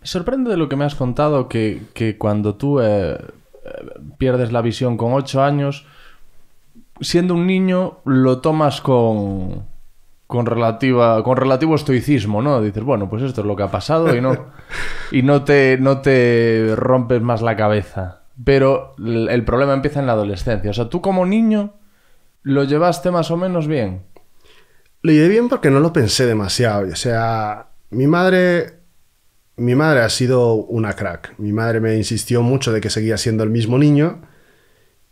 Me sorprende de lo que me has contado que, cuando tú eh, pierdes la visión con 8 años, siendo un niño lo tomas con, con, relativa, con relativo estoicismo, ¿no? Dices, bueno, pues esto es lo que ha pasado y no, y no, te, no te rompes más la cabeza. Pero el problema empieza en la adolescencia. O sea, tú como niño lo llevaste más o menos bien. Lo llevé bien porque no lo pensé demasiado. O sea, mi madre mi madre ha sido una crack. Mi madre me insistió mucho de que seguía siendo el mismo niño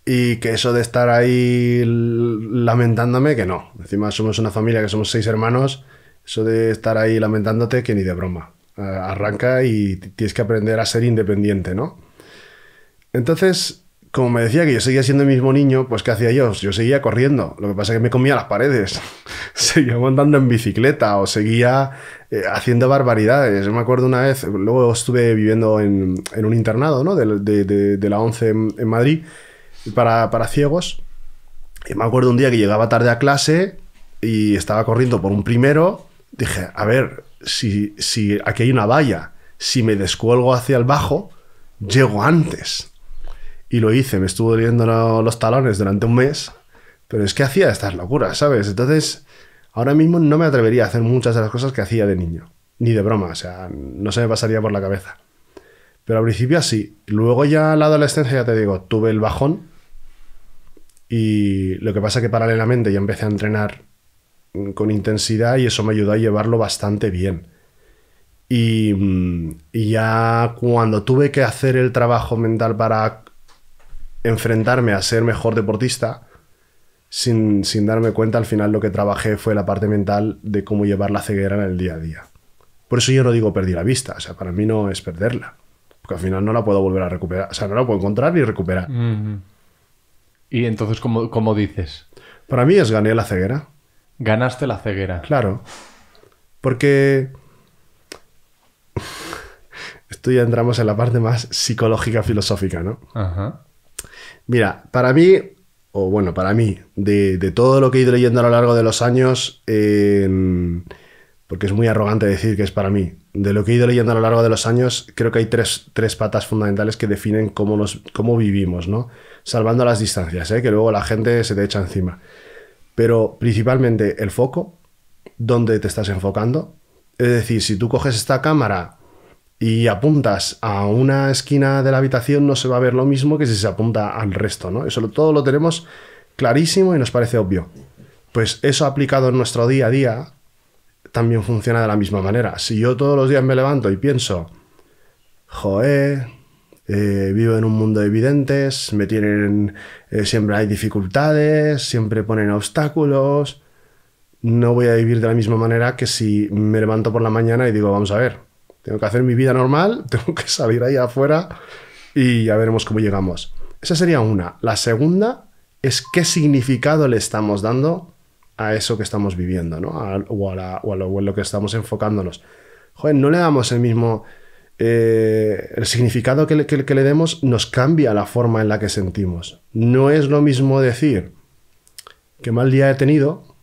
y que eso de estar ahí lamentándome, que no. Encima somos una familia que somos seis hermanos, eso de estar ahí lamentándote, que ni de broma. arranca y tienes que aprender a ser independiente, ¿no? Entonces, como me decía que yo seguía siendo el mismo niño, pues ¿qué hacía yo? Yo seguía corriendo. Lo que pasa es que me comía las paredes. seguía andando en bicicleta o seguía eh, haciendo barbaridades. Yo me acuerdo una vez, luego estuve viviendo en, un internado ¿no? de, la 11 en, Madrid para, para ciegos. Y me acuerdo un día que llegaba tarde a clase y estaba corriendo por un primero. Dije, a ver, si, si aquí hay una valla, si me descuelgo hacia el bajo, llego antes. Y lo hice, me estuvo doliendo los talones durante un mes pero es que hacía estas locuras, ¿sabes? Entonces, ahora mismo no me atrevería a hacer muchas de las cosas que hacía de niño. Ni de broma, o sea, no se me pasaría por la cabeza. Pero al principio sí. Luego ya la adolescencia, ya te digo, tuve el bajón. Y lo que pasa que paralelamente ya empecé a entrenar con intensidad y eso me ayudó a llevarlo bastante bien. y, mm, ya cuando tuve que hacer el trabajo mental para enfrentarme a ser mejor deportista, sin, darme cuenta, al final lo que trabajé fue la parte mental de cómo llevar la ceguera en el día a día. Por eso yo no digo perdí la vista, o sea, para mí no es perderla, porque al final no la puedo volver a recuperar, o sea, no la puedo encontrar ni recuperar. ¿Y entonces cómo, dices? Para mí es gané la ceguera. Ganaste la ceguera. Claro. Porque esto ya entramos en la parte más psicológica filosófica, ¿no? Mira, para mí o bueno, para mí, de, todo lo que he ido leyendo a lo largo de los años, em, porque es muy arrogante decir que es para mí, de lo que he ido leyendo a lo largo de los años, creo que hay tres, patas fundamentales que definen cómo, cómo vivimos, ¿no? Salvando las distancias, ¿eh? que luego la gente se te echa encima. Pero principalmente el foco, dónde te estás enfocando. Es decir, si tú coges esta cámara y apuntas a una esquina de la habitación, no se va a ver lo mismo que si se apunta al resto, ¿no? Eso todo lo tenemos clarísimo y nos parece obvio. Pues eso aplicado en nuestro día a día también funciona de la misma manera. Si yo todos los días me levanto y pienso, joé, eh, vivo en un mundo de evidentes, me tienen, eh, siempre hay dificultades, siempre ponen obstáculos, no voy a vivir de la misma manera que si me levanto por la mañana y digo, vamos a ver, tengo que hacer mi vida normal, tengo que salir ahí afuera y ya veremos cómo llegamos. Esa sería una. La segunda es qué significado le estamos dando a eso que estamos viviendo, ¿no? o, a lo, que estamos enfocándonos. Joder, no le damos el mismo... Eh, el significado que le demos nos cambia la forma en la que sentimos. No es lo mismo decir qué mal día he tenido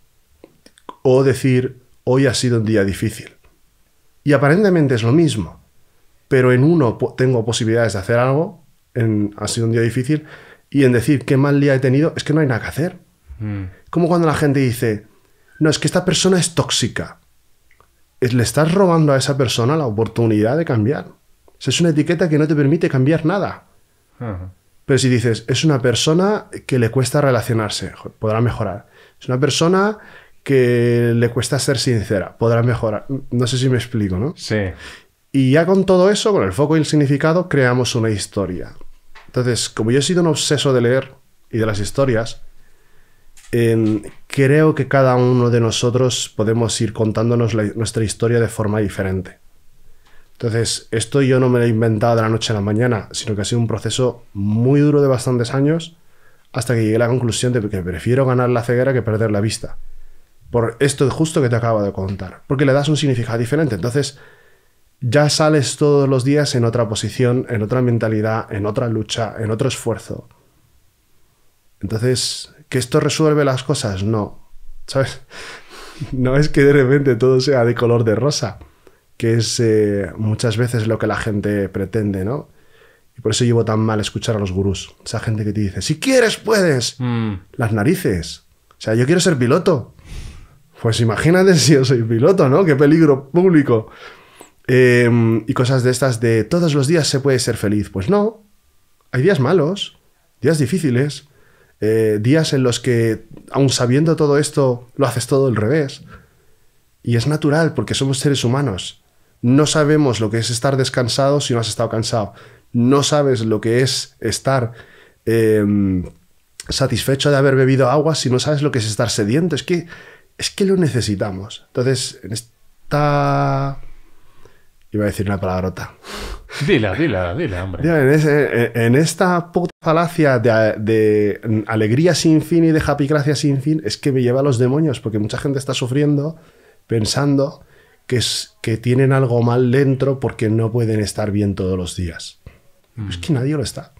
o decir hoy ha sido un día difícil. Y aparentemente es lo mismo, pero en uno tengo posibilidades de hacer algo, en, ha sido un día difícil, y en decir qué mal día he tenido, es que no hay nada que hacer. Mm. Como cuando la gente dice, no, es que esta persona es tóxica. le estás robando a esa persona la oportunidad de cambiar. es una etiqueta que no te permite cambiar nada. Pero si dices, es una persona que le cuesta relacionarse, podrá mejorar. Es una persona que le cuesta ser sincera. Podrá mejorar. No sé si me explico, ¿no? Sí. Y ya con todo eso, con el foco y el significado, creamos una historia. Entonces, como yo he sido un obseso de leer y de las historias, creo que cada uno de nosotros podemos ir contándonos nuestra historia de forma diferente. Entonces, esto yo no me lo he inventado de la noche a la mañana, sino que ha sido un proceso muy duro de bastantes años hasta que llegué a la conclusión de que prefiero ganar la ceguera que perder la vista por esto justo que te acabo de contar, porque le das un significado diferente. Entonces, ya sales todos los días en otra posición, en otra mentalidad, en otra lucha, en otro esfuerzo. Entonces, ¿que esto resuelve las cosas? No. ¿Sabes? No es que de repente todo sea de color de rosa, que es eh, muchas veces lo que la gente pretende, ¿no? Y por eso llevo tan mal escuchar a los gurús. Esa gente que te dice, si quieres, puedes. Mm. Las narices. O sea, yo quiero ser piloto. Pues imagínate si yo soy piloto, ¿no? Qué peligro público. Em, y cosas de estas de todos los días se puede ser feliz. Pues no. Hay días malos, días difíciles, eh, días en los que, aun sabiendo todo esto, lo haces todo al revés. Y es natural porque somos seres humanos. No sabemos lo que es estar descansado si no has estado cansado. No sabes lo que es estar em, satisfecho de haber bebido agua si no sabes lo que es estar sediento. Es que es que lo necesitamos. Entonces, en esta... Iba a decir una palabrota. Dila, dila, dila, hombre. En, esta puta falacia de, alegría sin fin y de happy gracia sin fin, es que me lleva a los demonios, porque mucha gente está sufriendo pensando que, que tienen algo mal dentro porque no pueden estar bien todos los días. Es mm. que nadie lo está.